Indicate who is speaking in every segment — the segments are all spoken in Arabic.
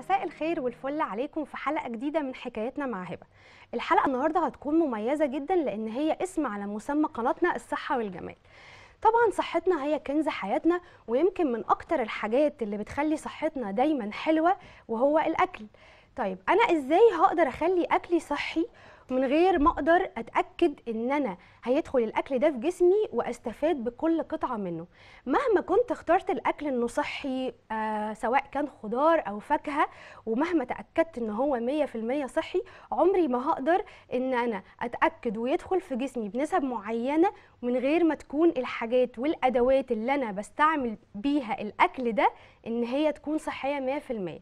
Speaker 1: مساء الخير والفل عليكم في حلقه جديده من حكايتنا مع هبه الحلقه النهارده هتكون مميزه جدا لان هي اسم على مسمى قناتنا الصحه والجمال طبعا صحتنا هي كنز حياتنا ويمكن من اكتر الحاجات اللي بتخلي صحتنا دايما حلوه وهو الاكل طيب انا ازاي هقدر اخلي اكلي صحي من غير ما اقدر اتاكد ان انا هيدخل الاكل ده في جسمي واستفاد بكل قطعه منه مهما كنت اخترت الاكل انه صحي آه سواء كان خضار او فاكهه ومهما تاكدت ان هو 100% صحي عمري ما هقدر ان انا اتاكد ويدخل في جسمي بنسب معينه من غير ما تكون الحاجات والادوات اللي انا بستعمل بيها الاكل ده ان هي تكون صحيه 100%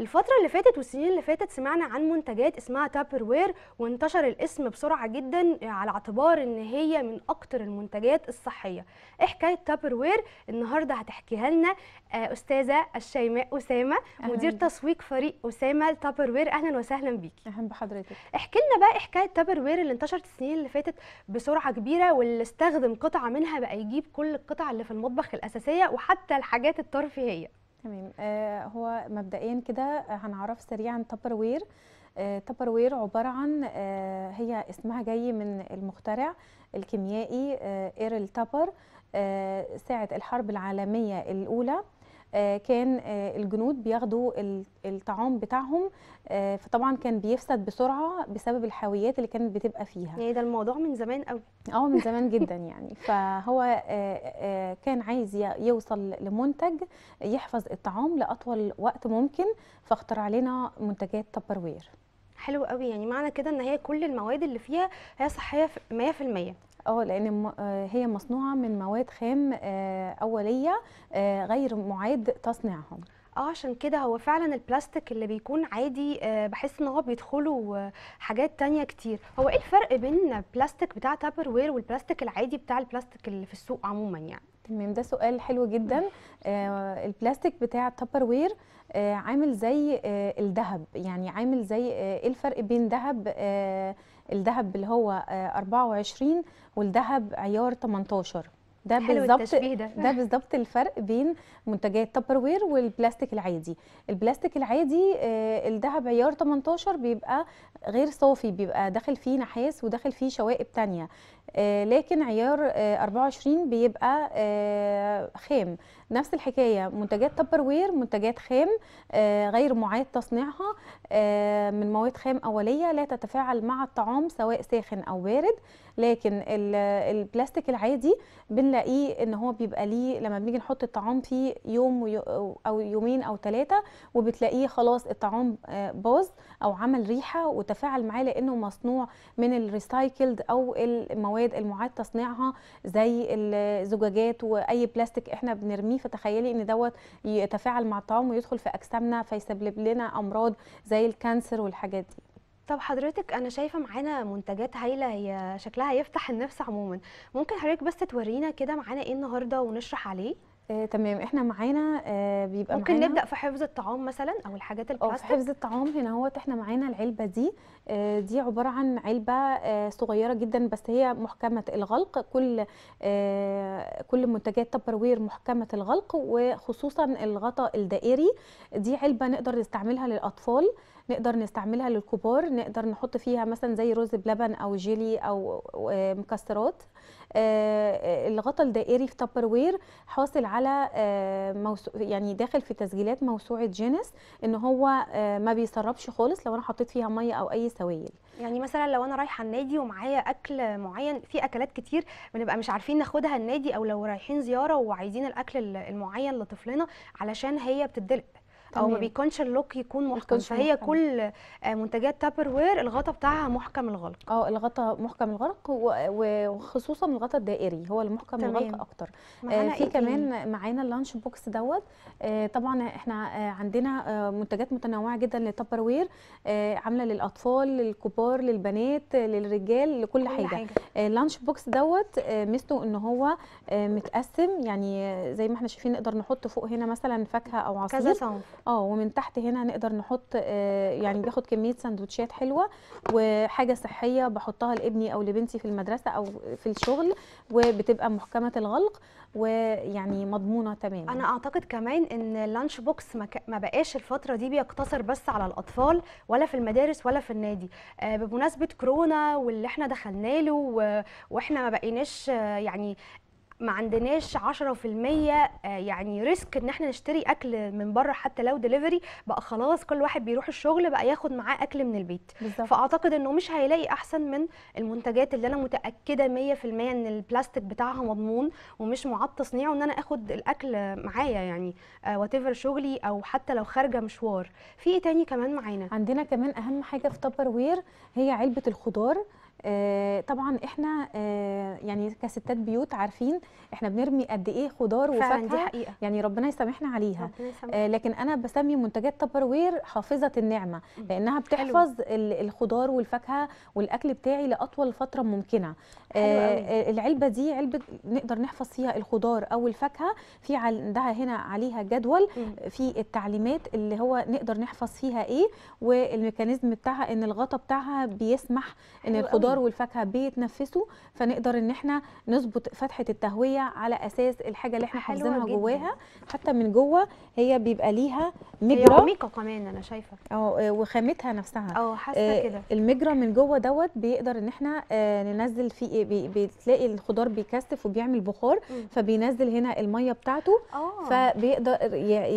Speaker 1: الفترة اللي فاتت والسنين اللي فاتت سمعنا عن منتجات اسمها تابر وير وانتشر الاسم بسرعة جدا على اعتبار ان هي من اكتر المنتجات الصحية ايه حكاية تابر وير النهاردة هتحكيها لنا آه، استاذة الشيماء أسامة مدير تسويق فريق أسامة لتابر وير اهلا وسهلا بيكي اهلا بحضرتك احكي لنا بقى إيه حكاية تابر وير اللي انتشرت السنين اللي فاتت بسرعة كبيرة واللي استخدم قطعة منها بقى يجيب كل القطع اللي في المطبخ الأساسية وحتى الحاجات الترفيهية تمام آه، هو
Speaker 2: مبدئيا كده آه، هنعرف سريعا تبر وير تبر وير عباره عن آه، هي اسمها جاي من المخترع الكيميائي ايرل تابر ساعه الحرب العالميه الاولى آه، كان آه، الجنود بياخدوا الطعام بتاعهم آه، فطبعا كان بيفسد بسرعه بسبب الحاويات اللي كانت بتبقى فيها يعني ده الموضوع من زمان قوي اه من زمان جدا يعني فهو كان عايز يوصل لمنتج يحفظ الطعام لاطول وقت ممكن فاخترع لنا منتجات تبروير
Speaker 1: حلو قوي يعني معنى كده ان هي كل المواد اللي فيها هي صحيه 100% اه لان آه، هي مصنوعه من مواد خام آه، اوليه آه، غير معاد تصنيعهم اه عشان كده هو فعلا البلاستيك اللي بيكون عادي بحس ان هو بيدخله حاجات تانية كتير هو ايه الفرق بين البلاستيك بتاع تابر وير والبلاستيك العادي بتاع البلاستيك اللي في السوق عموما يعني تمام ده سؤال حلو جدا آه البلاستيك بتاع التابر وير
Speaker 2: آه عامل زي آه الذهب يعني عامل زي آه، ايه الفرق بين ذهب آه، الذهب اللي هو 24 آه، والذهب عيار 18 ده بالظبط ده, ده بالظبط الفرق بين منتجات تابر وير والبلاستيك العادي البلاستيك العادي آه، الذهب عيار 18 بيبقى غير صافي بيبقى داخل فيه نحاس وداخل فيه شوائب تانية آه، لكن عيار 24 آه، بيبقى خام نفس الحكايه منتجات تبر وير منتجات خام آه، غير معاد تصنيعها آه، من مواد خام اوليه لا تتفاعل مع الطعام سواء ساخن او بارد لكن البلاستيك العادي بنلاقيه ان هو بيبقى ليه لما بنيجي نحط الطعام فيه يوم او يومين او ثلاثه وبتلاقيه خلاص الطعام آه، باظ او عمل ريحه وتفاعل معاه لانه مصنوع من الريسايكلد او المواد المعاد تصنيعها زي الزجاجات واي بلاستيك احنا بنرميه فتخيلي ان دوت يتفاعل مع الطعام ويدخل في اجسامنا
Speaker 1: فيسبب لنا امراض زي الكانسر والحاجات دي طب حضرتك انا شايفه معانا منتجات هايله هي شكلها هيفتح النفس عموما ممكن حضرتك بس تورينا كده معانا ايه النهارده ونشرح عليه
Speaker 2: آه، تمام احنا معانا آه، بيبقى ممكن معانا نبدا في
Speaker 1: حفظ الطعام
Speaker 2: مثلا او الحاجات البلاستيك آه، في حفظ الطعام هنا هو احنا معانا العلبه دي آه، دي عباره عن علبه آه، صغيره جدا بس هي محكمه الغلق كل آه، كل منتجات تبروير محكمه الغلق وخصوصا الغطاء الدائري دي علبه نقدر نستعملها للاطفال نقدر نستعملها للكبار نقدر نحط فيها مثلا زي رز بلبن او جيلي او آه، مكسرات آه، آه، الغطا الدائري في تابر وير حاصل على يعني داخل في تسجيلات موسوعه جينيس
Speaker 1: ان هو ما بيسربش خالص لو انا حطيت فيها ميه او اي سوائل يعني مثلا لو انا رايحه النادي ومعايا اكل معين في اكلات كتير بنبقى مش عارفين ناخدها النادي او لو رايحين زياره وعايزين الاكل المعين لطفلنا علشان هي بتدلق او ما بيكونش اللوك يكون محكم فهي محكم. كل آه، منتجات تابر وير الغطا بتاعها محكم الغلق اه الغطا محكم الغلق وخصوصا الغطا الدائري هو المحكم تمام. الغلق اكتر
Speaker 2: آه في إيه؟ كمان معانا اللانش بوكس دوت آه طبعا احنا آه عندنا آه منتجات متنوعه جدا لتابر وير آه عامله للاطفال للكبار للبنات للرجال لكل كل حاجه, حاجة. آه اللانش بوكس دوت آه ميزته ان هو آه متقسم يعني زي ما احنا شايفين نقدر نحط فوق هنا مثلا فاكهه او عصير كذا صنف اه ومن تحت هنا هنقدر نحط آه، يعني بياخد كميه سندوتشات حلوه وحاجه صحيه بحطها لابني او لبنتي في المدرسه او في الشغل وبتبقى محكمه الغلق
Speaker 1: ويعني مضمونه تماما انا اعتقد كمان ان اللانش بوكس ما بقاش الفتره دي بيقتصر بس على الاطفال ولا في المدارس ولا في النادي آه، بمناسبه كورونا واللي احنا دخلنا له واحنا ما بقيناش آه، يعني ما عندناش 10% آه، يعني ريسك ان احنا نشتري اكل من بره حتى لو دليفري بقى خلاص كل واحد بيروح الشغل بقى ياخد معاه اكل من البيت بالزبط. فاعتقد انه مش هيلاقي احسن من المنتجات اللي انا متاكده 100% ان البلاستيك بتاعها مضمون ومش معاد تصنيعه ان انا اخد الاكل معايا يعني وات آه، شغلي او حتى لو خارجه مشوار في ايه تاني كمان معانا عندنا كمان اهم حاجه في تبر وير هي علبه الخضار
Speaker 2: آه، طبعا احنا آه، يعني كستات بيوت عارفين احنا بنرمي قد ايه خضار وفاكهه يعني ربنا يسامحنا عليها ربنا يسامحنا. آه، لكن انا بسمي منتجات تبر وير حافظه النعمه لانها بتحفظ حلو. الخضار والفاكهه والاكل بتاعي لاطول فتره ممكنه العلبه دي علبه نقدر نحفظ فيها الخضار او الفاكهه في عندها هنا عليها جدول في التعليمات اللي هو نقدر نحفظ فيها ايه والميكانيزم بتاعها ان الغطاء بتاعها بيسمح ان الخضار الخضار والفاكهه بيتنفسوا فنقدر ان احنا نظبط فتحه التهويه على اساس الحاجه اللي احنا حافظينها جواها حتى من جوه هي بيبقى ليها مجرى عميقه
Speaker 1: كمان انا شايفه
Speaker 2: اه وخامتها نفسها اه حاسه كده المجرى من جوه دوت بيقدر ان احنا آه، ننزل فيه آه، بتلاقي الخضار بيكثف وبيعمل بخار فبينزل هنا الميه بتاعته آه. فبيقدر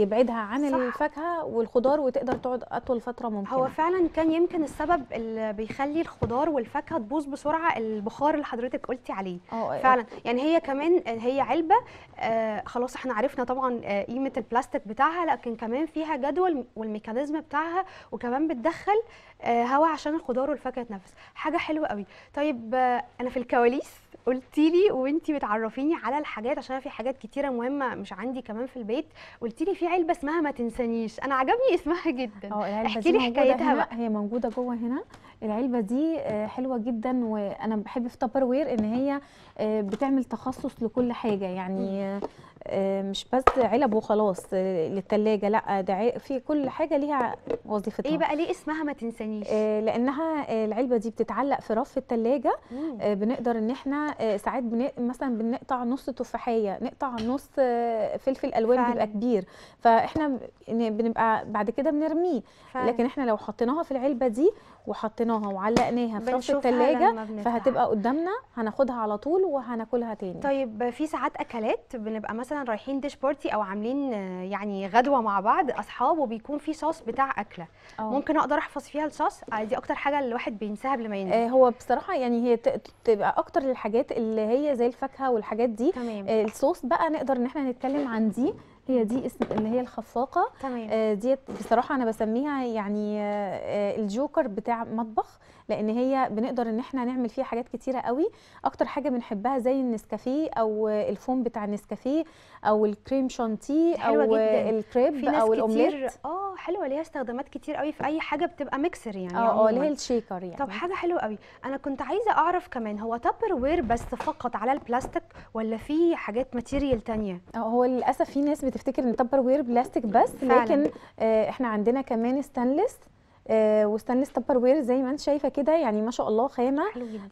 Speaker 2: يبعدها عن صح. الفاكهه
Speaker 1: والخضار وتقدر تقعد اطول فتره ممكنه هو فعلا كان يمكن السبب اللي بيخلي الخضار والفاكهه تبوظ بسرعه البخار اللي حضرتك قلتي عليه اه، اه، اه. فعلا يعني هي كمان هي علبه آه خلاص احنا عرفنا طبعا قيمه البلاستيك بتاعها لكن كمان فيها جدول والميكانيزم بتاعها وكمان بتدخل آه، هوا عشان الخضار والفاكهه تنفس حاجه حلوه قوي طيب آه، انا في الكواليس قلتي لي وانتي بتعرفيني على الحاجات عشان في حاجات كتيره مهمه مش عندي كمان في البيت قلتي لي في علبه اسمها ما تنسانيش انا عجبني اسمها جدا اه، احكي لي حكايتها بقى
Speaker 2: هي موجوده جوه هنا العلبه دي حلوه جدا وانا بحب في تابر وير ان هي بتعمل تخصص لكل حاجه يعني آه، مش بس علب وخلاص آه، للثلاجه لا ده في كل حاجه ليها وظيفتها ايه بقى ليه اسمها ما تنسانيش آه، لانها العلبه دي بتتعلق في رف الثلاجه بنقدر ان احنا ساعات مثلا بنقطع نص تفاحيه نقطع نص فلفل الوان فعلا. بيبقى كبير فاحنا بنبقى بعد كده بنرميه لكن احنا لو حطيناها في العلبه دي وحطيناها وعلقناها في رف الثلاجه فهتبقى
Speaker 1: قدامنا هناخدها على طول وهناكلها تاني طيب في ساعات اكلات بنبقى مثلا رايحين ديش بارتي او عاملين يعني غدوه مع بعض اصحاب وبيكون في صوص بتاع اكله أوه. ممكن اقدر احفظ فيها الصوص آه، دي اكتر حاجه الواحد بينساها قبل ما ينزل آه هو بصراحه يعني هي تبقى اكتر الحاجات اللي هي زي الفاكهه والحاجات دي تمام. آه
Speaker 2: الصوص بقى نقدر ان احنا نتكلم عن دي هي دي اسم اللي هي الخفاقه تمام آه ديت بصراحه انا بسميها يعني آه, آه، الجوكر بتاع مطبخ لان هي بنقدر ان احنا نعمل فيها حاجات كتيره قوي اكتر حاجه بنحبها زي النسكافيه او الفوم بتاع النسكافيه او الكريم شانتيه او الكريب او الاومليت
Speaker 1: اه حلوه ليها استخدامات كتير قوي في اي حاجه بتبقى ميكسر يعني اه اه اللي هي الشيكر يعني طب حاجه حلوه قوي انا كنت عايزه اعرف كمان هو تابر وير بس فقط على البلاستيك ولا في حاجات ماتيريال تانية آه، هو
Speaker 2: للاسف في ناس بتفتكر ان تابر وير بلاستيك بس
Speaker 1: فعلا. لكن آه، احنا
Speaker 2: عندنا كمان ستانلس آه، وستانلس تبر وير زي ما انت شايفه كده يعني ما شاء الله خامه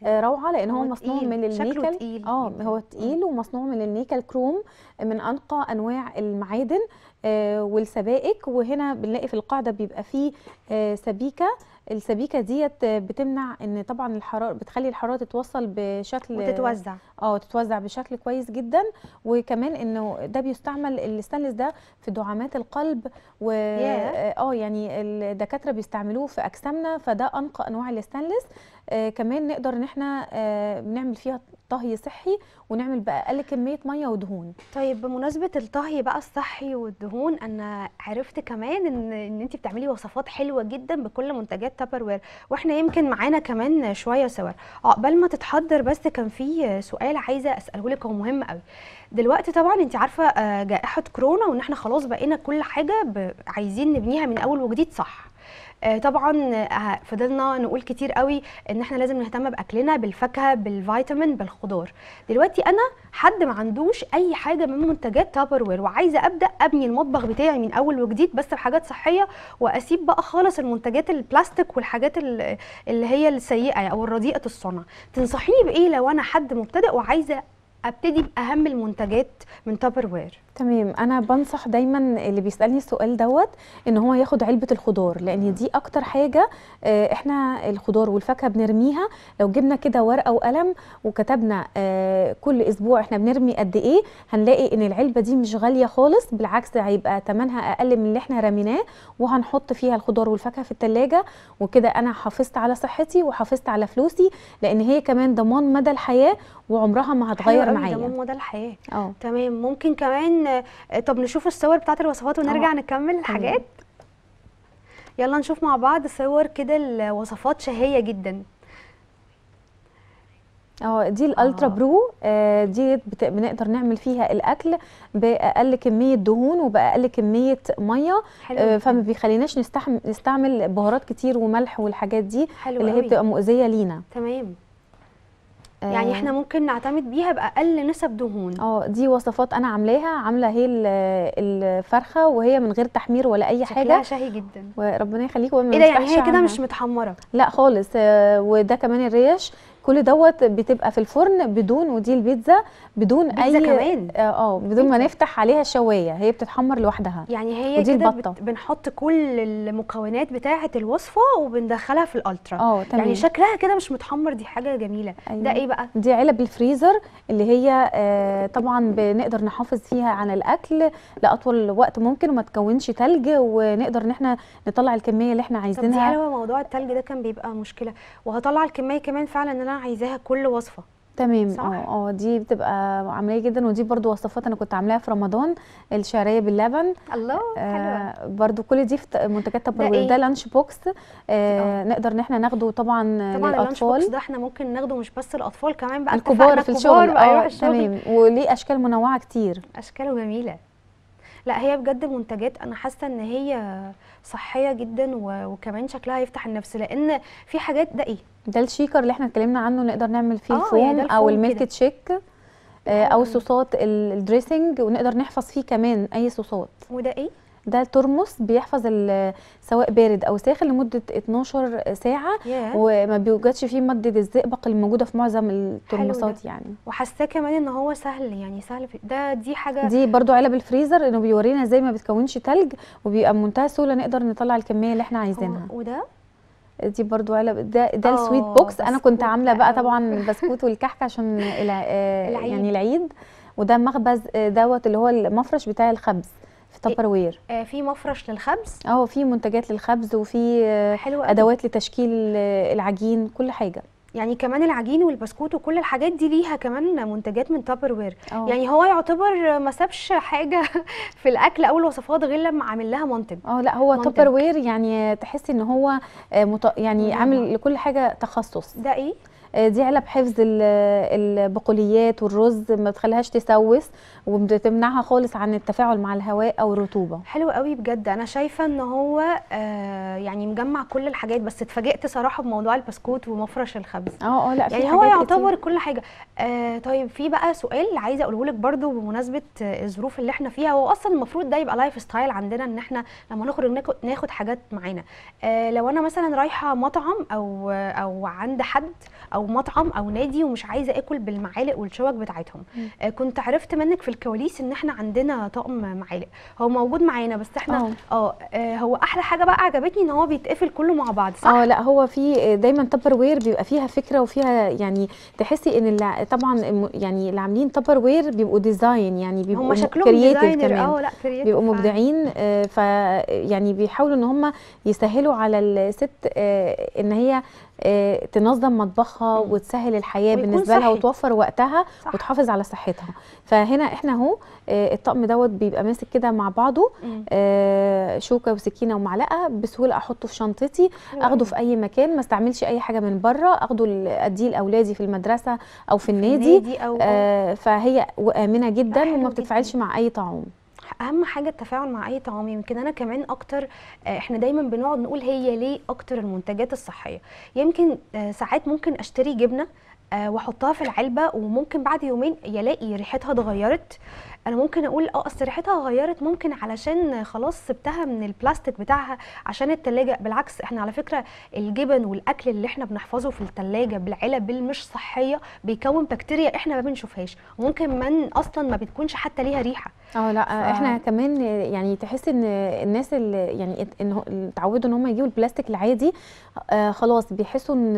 Speaker 2: آه، روعه لان هو, مصنوع تقيل. من النيكل اه هو تقيل ومصنوع من النيكل كروم من انقى انواع المعادن آه، والسبائك وهنا بنلاقي في القاعده بيبقى فيه سبيكه السبيكه ديت بتمنع ان طبعا الحراره بتخلي الحراره تتوصل بشكل وتتوزع اه تتوزع بشكل كويس جدا وكمان انه ده بيستعمل الستانلس ده في دعامات القلب و yeah. اه يعني الدكاتره بيستعملوه في اجسامنا فده انقى انواع الستانلس آه، كمان
Speaker 1: نقدر ان احنا آه، نعمل فيها طهي صحي ونعمل باقل كميه ميه ودهون طيب بمناسبه الطهي بقى الصحي والدهون انا عرفت كمان ان ان انت بتعملي وصفات حلوه جدا بكل منتجات تابر وير واحنا يمكن معانا كمان شويه صور عقبال آه، ما تتحضر بس كان في سؤال عايزه اساله لك هو مهم قوي دلوقتي طبعا انت عارفه جائحه كورونا وان احنا خلاص بقينا كل حاجه عايزين نبنيها من اول وجديد صح آه، طبعا آه، فضلنا نقول كتير قوي ان احنا لازم نهتم باكلنا بالفاكهه بالفيتامين بالخضار دلوقتي انا حد ما عندوش اي حاجه من منتجات تابر وير وعايزه ابدا ابني المطبخ بتاعي من اول وجديد بس بحاجات صحيه واسيب بقى خالص المنتجات البلاستيك والحاجات اللي هي السيئه او الرديئه الصنع تنصحيني بايه لو انا حد مبتدئ وعايزه ابتدي باهم المنتجات من تابر وير
Speaker 2: تمام انا بنصح دايما اللي بيسالني السؤال دوت ان هو ياخد علبه الخضار لان دي اكتر حاجه آه، احنا الخضار والفاكهه بنرميها لو جبنا كده ورقه وقلم وكتبنا آه، كل اسبوع احنا بنرمي قد ايه هنلاقي ان العلبه دي مش غاليه خالص بالعكس هيبقى ثمنها اقل من اللي احنا رميناه وهنحط فيها الخضار والفاكهه في الثلاجه وكده انا حافظت على صحتي وحافظت على فلوسي
Speaker 1: لان هي كمان ضمان مدى الحياه وعمرها ما هتغير أيوة، معايا ده ماما ده الحياه اه تمام ممكن كمان آه، طب نشوف الصور بتاعت الوصفات ونرجع أوه. نكمل الحاجات يلا نشوف مع بعض صور كده الوصفات شهيه جدا
Speaker 2: اه دي الالترا آه. برو آه، دي بنقدر نعمل فيها الاكل باقل كميه دهون وباقل كميه ميه حلو فما بيخليناش نستعمل بهارات كتير وملح والحاجات دي حلو اللي هي بتبقى مؤذيه لينا
Speaker 1: تمام يعني آه. احنا ممكن نعتمد بيها باقل نسب دهون
Speaker 2: اه دي وصفات انا عاملاها عامله هي الفرخه وهي من غير تحمير ولا اي شكلها حاجه شكلها شهي جدا وربنا يخليكم ايه ده يعني هي كده مش
Speaker 1: متحمره لا
Speaker 2: خالص آه، وده كمان الريش كل دوت بتبقى في الفرن بدون ودي البيتزا بدون بيتزا اي كمان اه, آه، بدون ما نفتح عليها شوايه هي بتتحمر لوحدها يعني
Speaker 1: هي كده البطة. بنحط كل المكونات بتاعه الوصفه وبندخلها في الالترا اه تمام يعني شكلها كده مش متحمر دي حاجه جميله أيوة. ده ايه بقى دي علب
Speaker 2: الفريزر اللي هي آه طبعا بنقدر نحافظ فيها على الاكل لاطول وقت ممكن وما تكونش تلج ونقدر ان احنا نطلع الكميه اللي احنا عايزينها طب دي حلوه
Speaker 1: موضوع التلج ده كان بيبقى مشكله وهطلع الكميه كمان فعلا ان انا انا عايزاها كل وصفه
Speaker 2: تمام اه دي بتبقى عمليه جدا ودي برضو وصفات انا كنت عاملاها في رمضان الشعريه باللبن الله آه حلوه برضو كل دي في منتجات تبرو ده, إيه؟ ده لانش بوكس آه نقدر ان احنا ناخده طبعا طبعا اللانش بوكس ده
Speaker 1: احنا ممكن ناخده مش بس الاطفال كمان بقى الكبار في الشغل اه تمام
Speaker 2: وليه اشكال منوعه كتير
Speaker 1: اشكاله جميله لا هي بجد منتجات انا حاسه ان هي صحيه جدا وكمان شكلها يفتح النفس لان في حاجات ده ايه ده الشيكر اللي احنا اتكلمنا عنه نقدر نعمل فيه آه فوم يعني او الميلك
Speaker 2: تشيك آه، آه، او صوصات
Speaker 1: الدريسنج
Speaker 2: ونقدر نحفظ فيه كمان اي صوصات وده ايه ده ترمس بيحفظ سواء بارد او ساخن لمده 12 ساعه yeah. وما بيوجدش فيه ماده الزئبق اللي موجوده في معظم الترمسات يعني
Speaker 1: وحاساه كمان ان هو سهل يعني سهل في ده دي حاجه دي برده
Speaker 2: علب الفريزر انه بيورينا ازاي ما بتكونش تلج وبيبقى بمنتهى السهوله نقدر نطلع الكميه اللي احنا عايزينها وده دي برضو علب ده ده آه، السويت بوكس انا كنت عامله بقى آه. طبعا البسكوت والكحك عشان آه، يعني العيد. يعني العيد وده مخبز دوت اللي هو المفرش بتاع الخبز في تبر إيه، وير
Speaker 1: آه في مفرش للخبز
Speaker 2: اه في منتجات للخبز وفي حلوة ادوات لتشكيل العجين كل حاجه
Speaker 1: يعني كمان العجين والبسكوت وكل الحاجات دي ليها كمان منتجات من تابر وير أوه. يعني هو يعتبر ما سابش حاجه في الاكل او الوصفات غير لما عامل لها منتج اه لا هو تابر
Speaker 2: وير يعني تحسي ان هو يعني عامل لكل حاجه تخصص ده ايه آه، دي علب حفظ البقوليات والرز ما بتخليهاش تسوس
Speaker 1: وبتمنعها خالص عن التفاعل مع الهواء او الرطوبه حلو قوي بجد انا شايفه ان هو آه، يعني مجمع كل الحاجات بس اتفاجئت صراحه بموضوع البسكوت ومفرش الخبز اه اه لا في يعني هو يعتبر كتير. كل حاجه آه طيب في بقى سؤال عايزه اقوله لك برده بمناسبه آه، الظروف اللي احنا فيها هو اصلا المفروض ده يبقى لايف ستايل عندنا ان احنا لما نخرج ناخد حاجات معانا آه لو انا مثلا رايحه مطعم او او عند حد او او مطعم او نادي ومش عايزه اكل بالمعالق والشوك بتاعتهم آه كنت عرفت منك في الكواليس ان احنا عندنا طقم معالق هو موجود معانا بس احنا اه. آه،, اه هو احلى حاجه بقى عجبتني ان هو بيتقفل كله مع بعض صح
Speaker 2: اه لا هو في دايما تبر وير بيبقى فيها فكره وفيها يعني تحسي ان اللي طبعا يعني اللي عاملين تبر وير بيبقوا ديزاين يعني بيبقوا هم شكلهم كرييتيف كمان اه لا كرييتيف بيبقوا مبدعين آه، ف يعني بيحاولوا ان هم يسهلوا على الست ان هي تنظم مطبخها وتسهل الحياه بالنسبه لها وتوفر وقتها صح. وتحافظ على صحتها فهنا احنا اهو آه، الطقم دوت بيبقى ماسك كده مع بعضه آه، شوكه وسكينه ومعلقه بسهوله احطه في شنطتي اخده في اي مكان ما استعملش اي حاجه من بره اخده اديه لاولادي في المدرسه او في النادي, في النادي أو أو. آه، فهي وامنه جدا وما بتتفاعلش مع اي طعام
Speaker 1: اهم حاجه التفاعل مع اي طعام يمكن انا كمان اكتر آه، احنا دايما بنقعد نقول هي ليه اكتر المنتجات الصحيه يمكن آه، ساعات ممكن اشتري جبنه آه، واحطها في العلبه وممكن بعد يومين يلاقي ريحتها اتغيرت انا ممكن اقول اه اصل ريحتها غيرت ممكن علشان خلاص سبتها من البلاستيك بتاعها عشان التلاجة بالعكس احنا على فكره الجبن والاكل اللي احنا بنحفظه في التلاجة بالعلب المش صحيه بيكون بكتيريا احنا ما بنشوفهاش وممكن من اصلا ما بتكونش حتى ليها ريحه
Speaker 2: اه لا ف... احنا كمان يعني تحس ان الناس اللي يعني ان اتعودوا ان هم يجيبوا البلاستيك العادي آه خلاص بيحسوا ان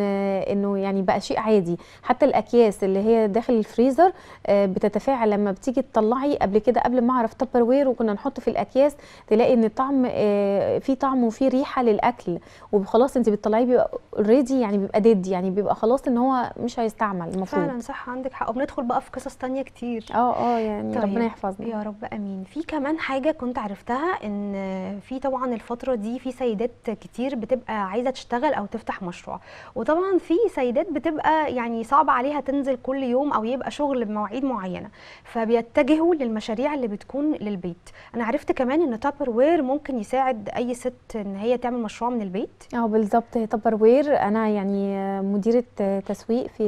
Speaker 2: انه يعني بقى شيء عادي حتى الاكياس اللي هي داخل الفريزر آه بتتفاعل لما بتيجي تطلعي قبل كده قبل ما اعرف تبر وير وكنا نحطه في الاكياس تلاقي ان الطعم آه، في طعم وفي ريحه للاكل وخلاص انت بتطلعيه بيبقى اوريدي يعني بيبقى ديد يعني بيبقى خلاص ان هو
Speaker 1: مش هيستعمل المفروض فعلا صح عندك حق وبندخل بقى في قصص ثانيه كتير اه اه يعني طيب. ربنا يحفظنا يا رب امين في كمان حاجه كنت عرفتها ان في طبعا الفتره دي في سيدات كتير بتبقى عايزه تشتغل او تفتح مشروع وطبعا في سيدات بتبقى يعني صعب عليها تنزل كل يوم او يبقى شغل بمواعيد معينه فبيتجهوا للمشاريع اللي بتكون للبيت انا عرفت كمان ان تابر وير ممكن يساعد اي ست ان هي تعمل مشروع من البيت اه بالظبط تابر وير انا يعني مديره تسويق
Speaker 2: في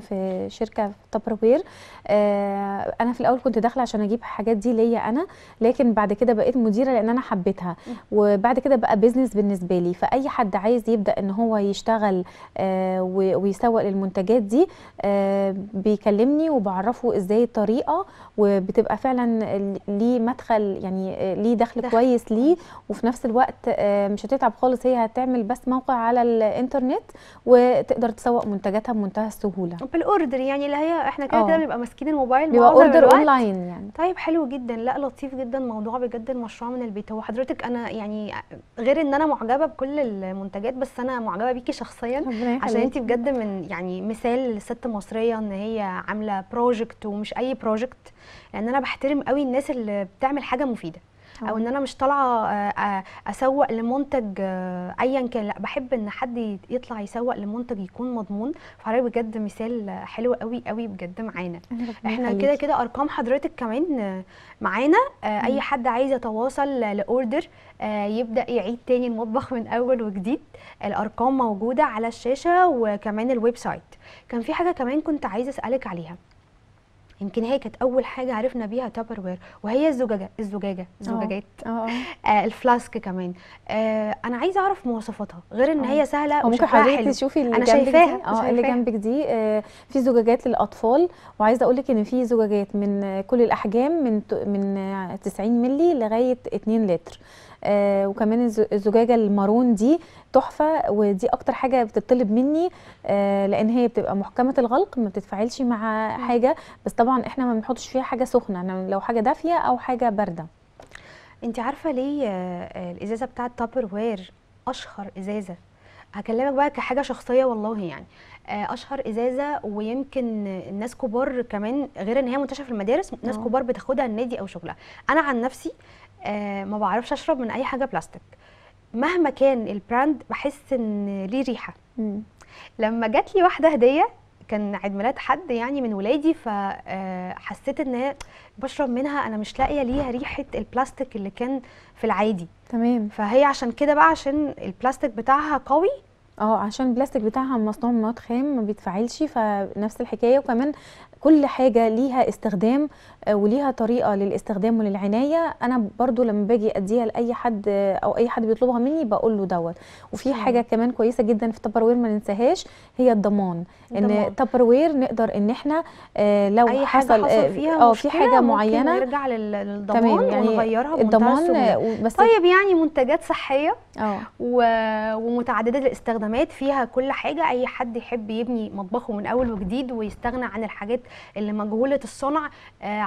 Speaker 2: في شركه تابر آه، وير انا في الاول كنت داخله عشان اجيب الحاجات دي ليا انا لكن بعد كده بقيت مديره لان انا حبيتها وبعد كده بقى بيزنس بالنسبه لي فاي حد عايز يبدا ان هو يشتغل آه، ويسوق للمنتجات دي آه، بيكلمني وبعرفه ازاي الطريقه وب بتبقى فعلا ليه مدخل يعني آه، ليه دخل, دخل كويس ليه وفي نفس الوقت آه، مش هتتعب خالص هي هتعمل بس موقع على الانترنت وتقدر تسوق منتجاتها بمنتهى السهوله
Speaker 1: بالاوردر يعني اللي هي احنا كده آه. كده بنبقى ماسكين الموبايل بيبقى اوردر اونلاين يعني طيب حلو جدا لا لطيف جدا موضوع بجد المشروع من البيت هو حضرتك انا يعني غير ان انا معجبه بكل المنتجات بس انا معجبه بيكي شخصيا عشان انت بجد من يعني مثال لست مصريه ان هي عامله بروجكت ومش اي بروجكت لان يعني انا بحترم قوي الناس اللي بتعمل حاجه مفيده آه. او ان انا مش طالعه آه، آه، اسوق لمنتج ايا كان لا بحب ان حد يطلع يسوق لمنتج يكون مضمون فحضرتك بجد مثال حلو قوي قوي بجد معانا احنا كده كده ارقام حضرتك كمان معانا اي حد عايز يتواصل لاوردر يبدا يعيد تاني المطبخ من اول وجديد الارقام موجوده على الشاشه وكمان الويب سايت كان في حاجه كمان كنت عايزه اسالك عليها يمكن هي كانت اول حاجه عرفنا بيها تابر وير وهي الزجاجه الزجاجه آه، الزجاجات آه،, آه. آه الفلاسك كمان آه انا عايزه اعرف مواصفاتها غير ان أوه. هي سهله ممكن حضرتك تشوفي اللي أنا شايفاها اه اللي جنبك
Speaker 2: دي آه في زجاجات للاطفال وعايزه اقول لك ان في زجاجات من كل الاحجام من من 90 مللي لغايه 2 لتر آه، وكمان الزجاجه المارون دي تحفه ودي اكتر حاجه بتطلب مني آه، لان هي بتبقى محكمه الغلق ما بتتفاعلش مع حاجه بس طبعا احنا ما بنحطش فيها حاجه سخنه لو
Speaker 1: حاجه دافيه او حاجه بارده انت عارفه ليه آه، الازازه بتاعه تابر وير اشهر ازازه هكلمك بقى كحاجه شخصيه والله يعني اشهر ازازه ويمكن الناس كبار كمان غير ان هي منتشره في المدارس ناس كبار بتاخدها النادي او شغلها انا عن نفسي آه، ما بعرفش اشرب من اي حاجه بلاستيك مهما كان البراند بحس ان ليه ريحه مم. لما جات لي واحده هديه كان عيد ميلاد حد يعني من ولادي فحسيت آه، ان هي بشرب منها انا مش لاقيه ليها ريحه البلاستيك اللي كان في العادي تمام فهي عشان كده بقى عشان البلاستيك بتاعها قوي اه عشان البلاستيك بتاعها مصنوع من مواد خام ما
Speaker 2: بيتفاعلش فنفس الحكايه وكمان كل حاجه ليها استخدام آه، وليها طريقه للاستخدام وللعنايه انا برضو لما باجي اديها لاي حد او اي حد بيطلبها مني بقول له دوت وفي حاجه كمان كويسه جدا في تبروير ما ننساهاش هي الضمان ان تبروير نقدر ان احنا آه، لو أي حصل اه, آه، في حاجه معينه نرجع
Speaker 1: للضمان تمام يعني ونغيرها الضمان بس طيب يعني منتجات صحيه اه ومتعدده الاستخدامات فيها كل حاجه اي حد يحب يبني مطبخه من اول وجديد ويستغنى عن الحاجات اللي مجهوله الصنع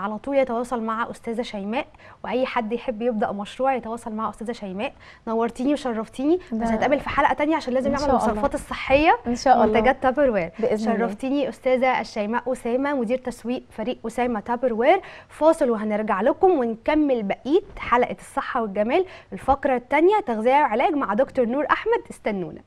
Speaker 1: على طول يتواصل مع استاذه شيماء واي حد يحب يبدا مشروع يتواصل مع استاذه شيماء نورتيني وشرفتيني بس هنتقابل في حلقه ثانيه عشان لازم نعمل الوصفات الصحيه ان شاء الله منتجات تابر وير شرفتيني استاذه الشيماء اسامه مدير تسويق فريق اسامه تابر وير فاصل وهنرجع لكم ونكمل بقيه حلقه الصحه والجمال الفقره الثانيه تغذيه وعلاج مع دكتور نور احمد استنونا